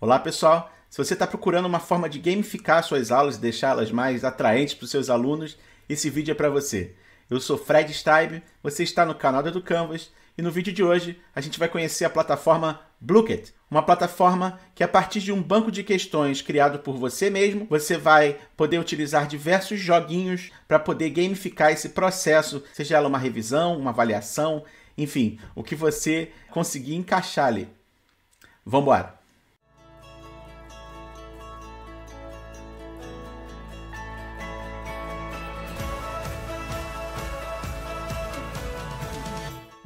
Olá, pessoal! Se você está procurando uma forma de gamificar suas aulas e deixá-las mais atraentes para os seus alunos, esse vídeo é para você. Eu sou Fred Steib, você está no canal do Canvas e no vídeo de hoje a gente vai conhecer a plataforma Bluket, uma plataforma que a partir de um banco de questões criado por você mesmo, você vai poder utilizar diversos joguinhos para poder gamificar esse processo, seja ela uma revisão, uma avaliação, enfim, o que você conseguir encaixar ali. Vamos embora!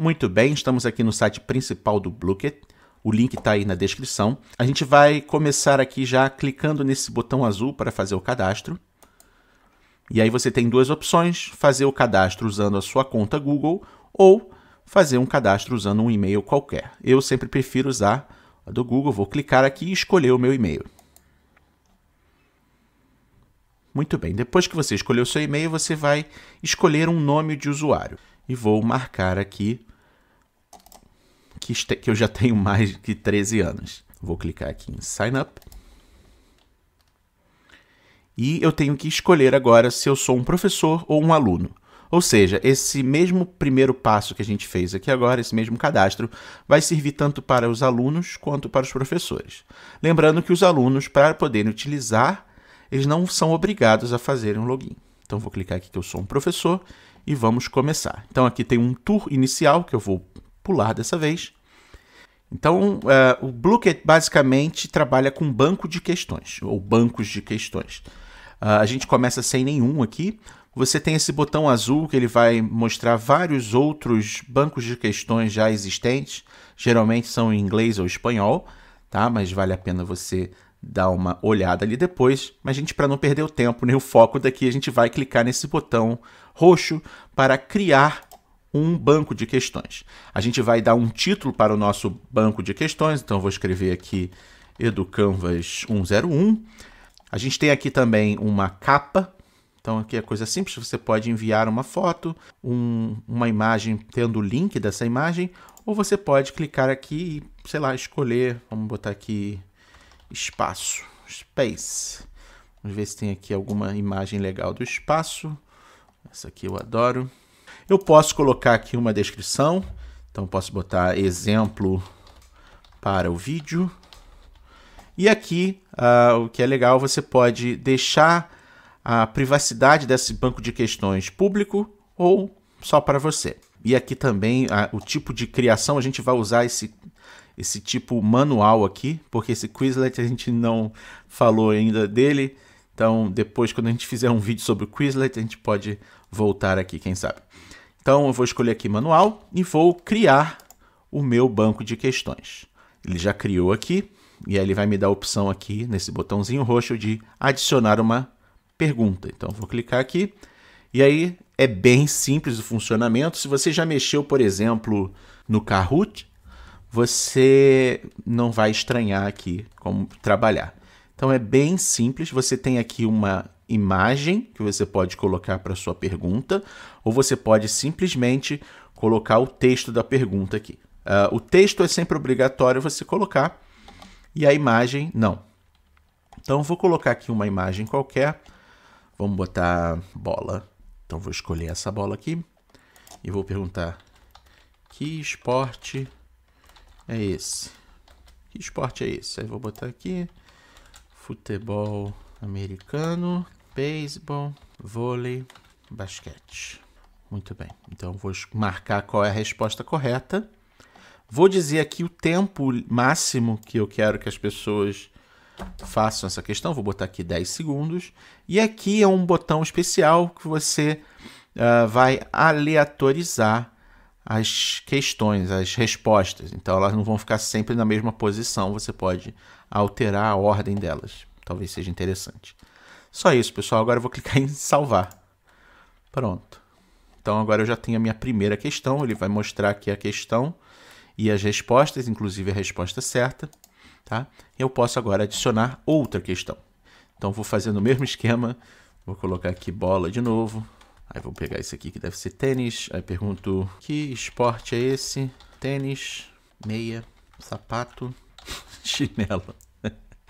Muito bem, estamos aqui no site principal do Bluket. O link está aí na descrição. A gente vai começar aqui já clicando nesse botão azul para fazer o cadastro. E aí você tem duas opções: fazer o cadastro usando a sua conta Google ou fazer um cadastro usando um e-mail qualquer. Eu sempre prefiro usar a do Google, vou clicar aqui e escolher o meu e-mail. Muito bem, depois que você escolheu o seu e-mail, você vai escolher um nome de usuário. E vou marcar aqui que, que eu já tenho mais de 13 anos. Vou clicar aqui em Sign Up. E eu tenho que escolher agora se eu sou um professor ou um aluno. Ou seja, esse mesmo primeiro passo que a gente fez aqui agora, esse mesmo cadastro, vai servir tanto para os alunos quanto para os professores. Lembrando que os alunos, para poderem utilizar, eles não são obrigados a fazer um login. Então vou clicar aqui que eu sou um professor e vamos começar. Então aqui tem um tour inicial que eu vou pular dessa vez. Então, uh, o Bluecat basicamente trabalha com banco de questões, ou bancos de questões. Uh, a gente começa sem nenhum aqui. Você tem esse botão azul que ele vai mostrar vários outros bancos de questões já existentes. Geralmente são em inglês ou espanhol, tá? Mas vale a pena você dar uma olhada ali depois. Mas, gente, para não perder o tempo nem o foco daqui, a gente vai clicar nesse botão roxo para criar um banco de questões. A gente vai dar um título para o nosso banco de questões, então vou escrever aqui Educanvas 101. A gente tem aqui também uma capa, então aqui é coisa simples, você pode enviar uma foto, um, uma imagem tendo o link dessa imagem, ou você pode clicar aqui e, sei lá, escolher, vamos botar aqui espaço, space. Vamos ver se tem aqui alguma imagem legal do espaço. Essa aqui eu adoro. Eu posso colocar aqui uma descrição, então posso botar exemplo para o vídeo. E aqui, uh, o que é legal, você pode deixar a privacidade desse banco de questões público ou só para você. E aqui também ah, o tipo de criação, a gente vai usar esse, esse tipo manual aqui, porque esse Quizlet a gente não falou ainda dele. Então, depois, quando a gente fizer um vídeo sobre o Quizlet, a gente pode voltar aqui, quem sabe. Então eu vou escolher aqui manual e vou criar o meu banco de questões. Ele já criou aqui e aí ele vai me dar a opção aqui nesse botãozinho roxo de adicionar uma pergunta. Então eu vou clicar aqui e aí é bem simples o funcionamento. Se você já mexeu, por exemplo, no Kahoot, você não vai estranhar aqui como trabalhar. Então é bem simples, você tem aqui uma imagem que você pode colocar para sua pergunta, ou você pode simplesmente colocar o texto da pergunta aqui. Uh, o texto é sempre obrigatório você colocar e a imagem não. Então vou colocar aqui uma imagem qualquer. Vamos botar bola. Então vou escolher essa bola aqui e vou perguntar que esporte é esse? Que esporte é esse? Aí vou botar aqui futebol americano, beisebol, vôlei, basquete. Muito bem. Então vou marcar qual é a resposta correta. Vou dizer aqui o tempo máximo que eu quero que as pessoas façam essa questão. Vou botar aqui 10 segundos. E aqui é um botão especial que você uh, vai aleatorizar as questões, as respostas. Então elas não vão ficar sempre na mesma posição, você pode alterar a ordem delas. Talvez seja interessante. Só isso, pessoal. Agora eu vou clicar em salvar. Pronto. Então agora eu já tenho a minha primeira questão. Ele vai mostrar aqui a questão e as respostas, inclusive a resposta certa. Tá? Eu posso agora adicionar outra questão. Então vou fazer no mesmo esquema. Vou colocar aqui bola de novo. Aí vou pegar esse aqui que deve ser tênis. Aí pergunto que esporte é esse? Tênis, meia, sapato, chinelo.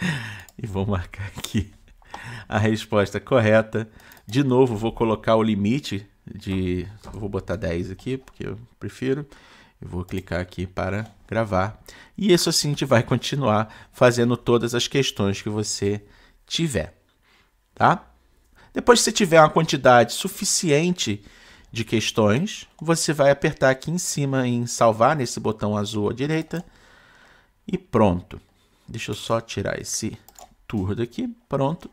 e vou marcar aqui a resposta correta. De novo, vou colocar o limite de. Vou botar 10 aqui, porque eu prefiro. Eu vou clicar aqui para gravar. E isso assim a gente vai continuar fazendo todas as questões que você tiver. Tá? Depois que você tiver uma quantidade suficiente de questões, você vai apertar aqui em cima em salvar nesse botão azul à direita e pronto. Deixa eu só tirar esse tour daqui. Pronto.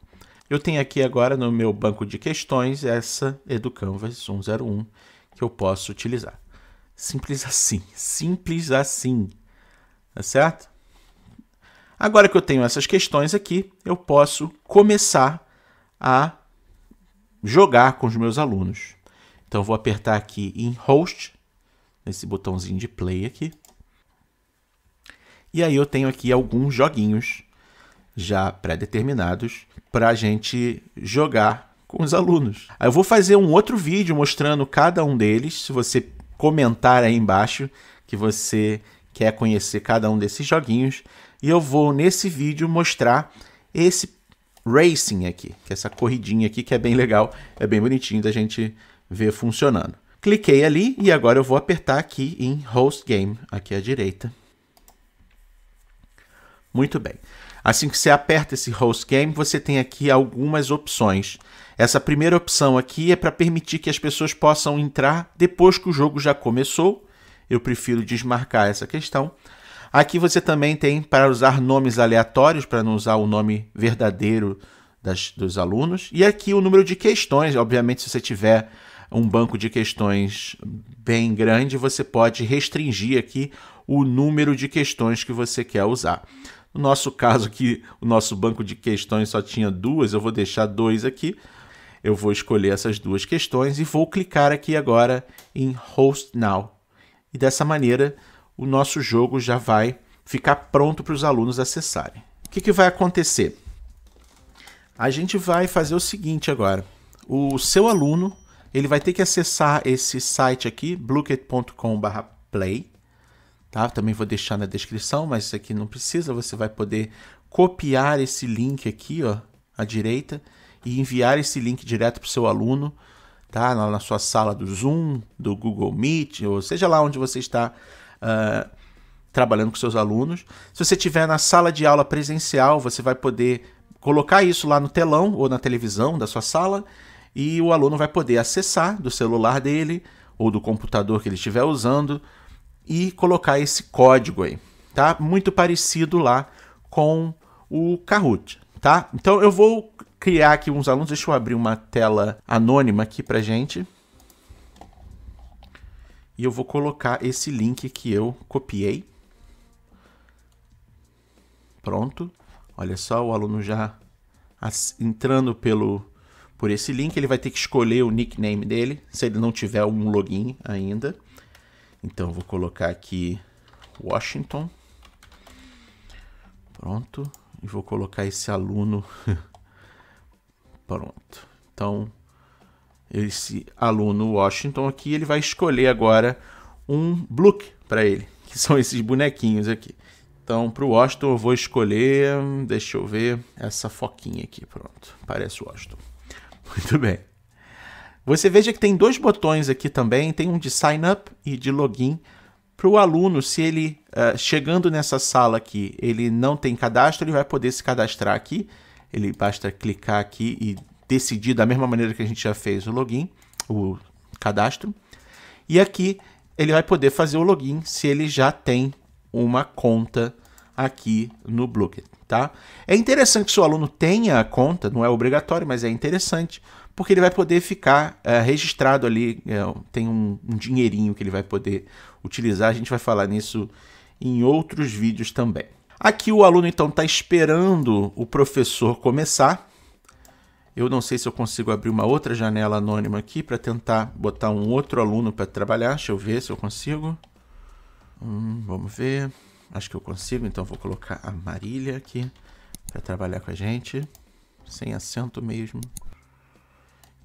Eu tenho aqui agora no meu banco de questões essa EduCanvas 101 que eu posso utilizar. Simples assim. Simples assim. Tá certo? Agora que eu tenho essas questões aqui, eu posso começar a jogar com os meus alunos. Então, eu vou apertar aqui em Host, nesse botãozinho de play aqui. E aí eu tenho aqui alguns joguinhos já pré-determinados para a gente jogar com os alunos. Aí eu vou fazer um outro vídeo mostrando cada um deles. Se você comentar aí embaixo que você quer conhecer cada um desses joguinhos, e eu vou nesse vídeo mostrar esse racing aqui, que é essa corridinha aqui que é bem legal, é bem bonitinho da gente ver funcionando. Cliquei ali e agora eu vou apertar aqui em Host Game, aqui à direita, muito bem. Assim que você aperta esse Host Game, você tem aqui algumas opções. Essa primeira opção aqui é para permitir que as pessoas possam entrar depois que o jogo já começou. Eu prefiro desmarcar essa questão. Aqui você também tem para usar nomes aleatórios, para não usar o nome verdadeiro das, dos alunos. E aqui o número de questões. Obviamente, se você tiver um banco de questões bem grande, você pode restringir aqui o número de questões que você quer usar. No nosso caso, que o nosso banco de questões só tinha duas, eu vou deixar dois aqui. Eu vou escolher essas duas questões e vou clicar aqui agora em Host Now. E dessa maneira, o nosso jogo já vai ficar pronto para os alunos acessarem. O que, que vai acontecer? A gente vai fazer o seguinte agora. O seu aluno ele vai ter que acessar esse site aqui, bluket.com/play Tá? Também vou deixar na descrição, mas isso aqui não precisa. Você vai poder copiar esse link aqui, ó, à direita, e enviar esse link direto para o seu aluno, tá? Na, na, sua sala do Zoom, do Google Meet, ou seja lá onde você está uh, trabalhando com seus alunos. Se você estiver na sala de aula presencial, você vai poder colocar isso lá no telão ou na televisão da sua sala e o aluno vai poder acessar do celular dele ou do computador que ele estiver usando e colocar esse código aí, tá? Muito parecido lá com o Kahoot, tá? Então eu vou criar aqui uns alunos, deixa eu abrir uma tela anônima aqui pra gente. E eu vou colocar esse link que eu copiei. Pronto. Olha só, o aluno já entrando pelo por esse link, ele vai ter que escolher o nickname dele, se ele não tiver um login ainda. Então vou colocar aqui Washington. Pronto. E vou colocar esse aluno. Pronto. Então, esse aluno Washington aqui, ele vai escolher agora um Blook para ele, que são esses bonequinhos aqui. Então, para o Washington, eu vou escolher, hum, deixa eu ver, essa foquinha aqui, pronto. Parece o Washington. Muito bem. Você veja que tem dois botões aqui também, tem um de sign up e de login para o aluno, se ele uh, chegando nessa sala aqui, ele não tem cadastro, ele vai poder se cadastrar aqui. Ele basta clicar aqui e decidir da mesma maneira que a gente já fez o login, o cadastro. E aqui ele vai poder fazer o login se ele já tem uma conta aqui no Blocket, tá? É interessante que seu aluno tenha a conta, não é obrigatório, mas é interessante porque ele vai poder ficar é, registrado ali, é, tem um, um, dinheirinho que ele vai poder utilizar. A gente vai falar nisso em outros vídeos também. Aqui o aluno então está esperando o professor começar. Eu não sei se eu consigo abrir uma outra janela anônima aqui para tentar botar um outro aluno para trabalhar. Deixa eu ver se eu consigo. Hum, vamos ver. Acho que eu consigo, então vou colocar a Marília aqui para trabalhar com a gente. Sem acento mesmo.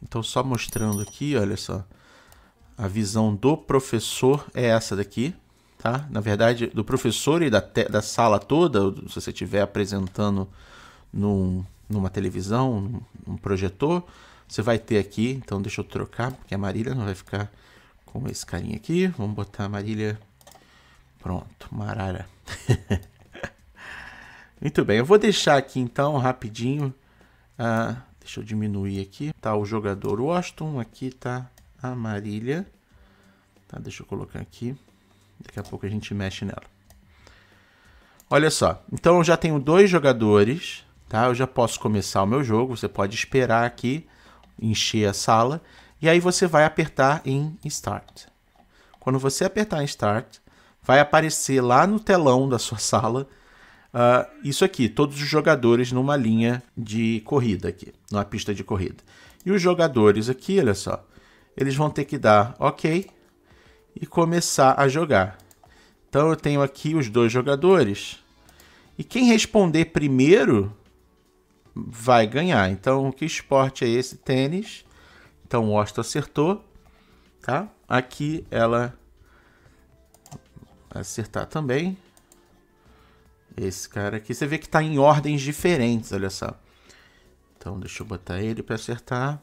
Então, só mostrando aqui, olha só. A visão do professor é essa daqui, tá? Na verdade, do professor e da, da sala toda, se você estiver apresentando num, numa televisão, num projetor, você vai ter aqui. Então, deixa eu trocar, porque a Marília não vai ficar com esse carinha aqui. Vamos botar a Marília... Pronto, Marara. Muito bem, eu vou deixar aqui então rapidinho... Uh, Deixa eu diminuir aqui. Tá o jogador Washington, aqui tá a Marília. Tá, deixa eu colocar aqui. Daqui a pouco a gente mexe nela. Olha só, então eu já tenho dois jogadores, tá? Eu já posso começar o meu jogo, você pode esperar aqui, encher a sala, e aí você vai apertar em Start. Quando você apertar em Start, vai aparecer lá no telão da sua sala uh, isso aqui, todos os jogadores numa linha de corrida aqui, numa pista de corrida. E os jogadores aqui, olha só, eles vão ter que dar OK e começar a jogar. Então eu tenho aqui os dois jogadores e quem responder primeiro vai ganhar. Então que esporte é esse? Tênis. Então o Austin acertou, tá? Aqui ela acertar também. Esse cara aqui, você vê que está em ordens diferentes, olha só. Então deixa eu botar ele para acertar.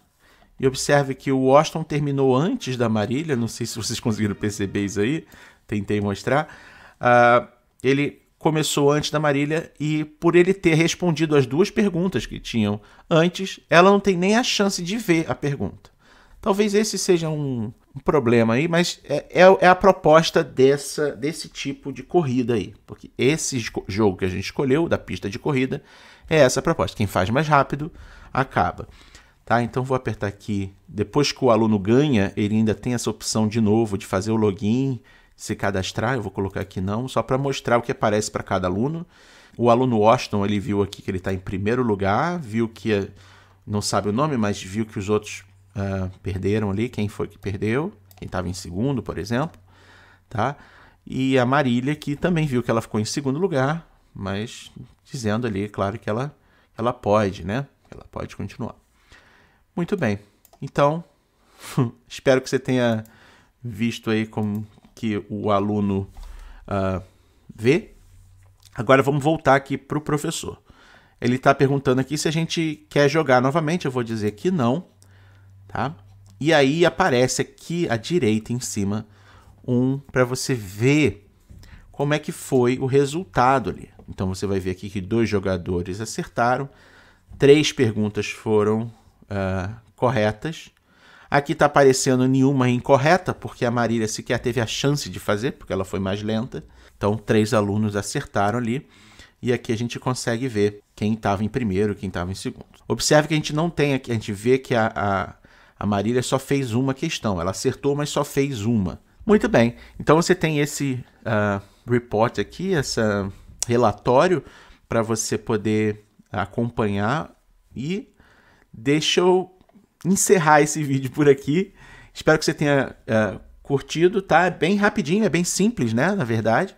E observe que o Washington terminou antes da Marília, não sei se vocês conseguiram perceber isso aí, tentei mostrar. Uh, ele começou antes da Marília e por ele ter respondido as duas perguntas que tinham antes, ela não tem nem a chance de ver a pergunta. Talvez esse seja um, um problema aí, mas é, é, é, a proposta dessa, desse tipo de corrida aí. Porque esse jogo que a gente escolheu, da pista de corrida, é essa a proposta. Quem faz mais rápido acaba. Tá? Então vou apertar aqui. Depois que o aluno ganha, ele ainda tem essa opção de novo de fazer o login, se cadastrar. Eu vou colocar aqui não, só para mostrar o que aparece para cada aluno. O aluno Washington ele viu aqui que ele está em primeiro lugar, viu que é, não sabe o nome, mas viu que os outros uh, perderam ali, quem foi que perdeu, quem estava em segundo, por exemplo, tá? E a Marília, que também viu que ela ficou em segundo lugar, mas dizendo ali, claro, que ela, ela pode, né? Ela pode continuar. Muito bem. Então, espero que você tenha visto aí como que o aluno uh, vê. Agora vamos voltar aqui para o professor. Ele está perguntando aqui se a gente quer jogar novamente. Eu vou dizer que não, tá? E aí aparece aqui à direita em cima um para você ver como é que foi o resultado ali. Então você vai ver aqui que dois jogadores acertaram, três perguntas foram uh, corretas. Aqui está aparecendo nenhuma incorreta, porque a Marília sequer teve a chance de fazer, porque ela foi mais lenta. Então, três alunos acertaram ali. E aqui a gente consegue ver quem estava em primeiro, quem estava em segundo. Observe que a gente não tem aqui, a gente vê que a, a a Marília só fez uma questão. Ela acertou, mas só fez uma. Muito bem. Então você tem esse uh, report aqui, esse relatório, para você poder acompanhar. E deixa eu encerrar esse vídeo por aqui. Espero que você tenha uh, curtido, tá? É bem rapidinho, é bem simples, né? Na verdade.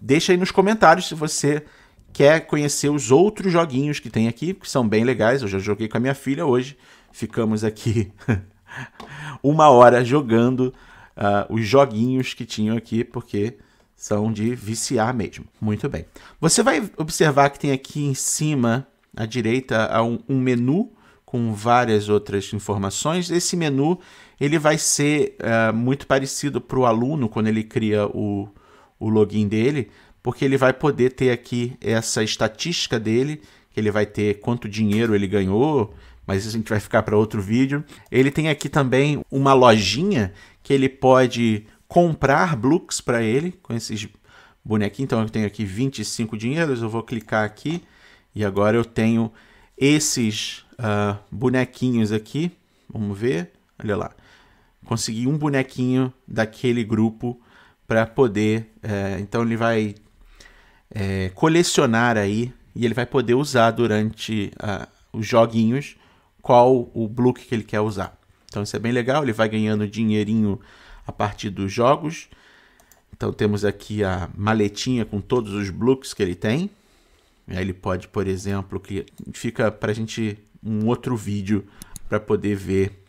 Deixa aí nos comentários se você quer conhecer os outros joguinhos que tem aqui, que são bem legais. Eu já joguei com a minha filha hoje ficamos aqui uma hora jogando uh, os joguinhos que tinham aqui, porque são de viciar mesmo. Muito bem. Você vai observar que tem aqui em cima, à direita, um, um menu com várias outras informações. Esse menu ele vai ser uh, muito parecido para o aluno quando ele cria o, o login dele, porque ele vai poder ter aqui essa estatística dele, que ele vai ter quanto dinheiro ele ganhou, mas isso a gente vai ficar para outro vídeo. Ele tem aqui também uma lojinha que ele pode comprar blocos para ele com esses bonequinhos. Então eu tenho aqui 25 dinheiros, eu vou clicar aqui e agora eu tenho esses uh, bonequinhos aqui. Vamos ver, olha lá. Consegui um bonequinho daquele grupo para poder. Eh, então ele vai eh, colecionar aí e ele vai poder usar durante ah, os joguinhos qual o bloco que ele quer usar. Então isso é bem legal, ele vai ganhando dinheirinho a partir dos jogos. Então temos aqui a maletinha com todos os blocos que ele tem. Aí ele pode, por exemplo, que fica para a gente um outro vídeo para poder ver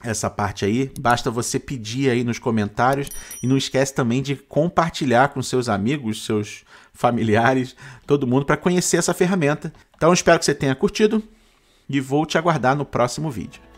essa parte aí. Basta você pedir aí nos comentários e não esquece também de compartilhar com seus amigos, seus familiares, todo mundo para conhecer essa ferramenta. Então espero que você tenha curtido e vou te aguardar no próximo vídeo.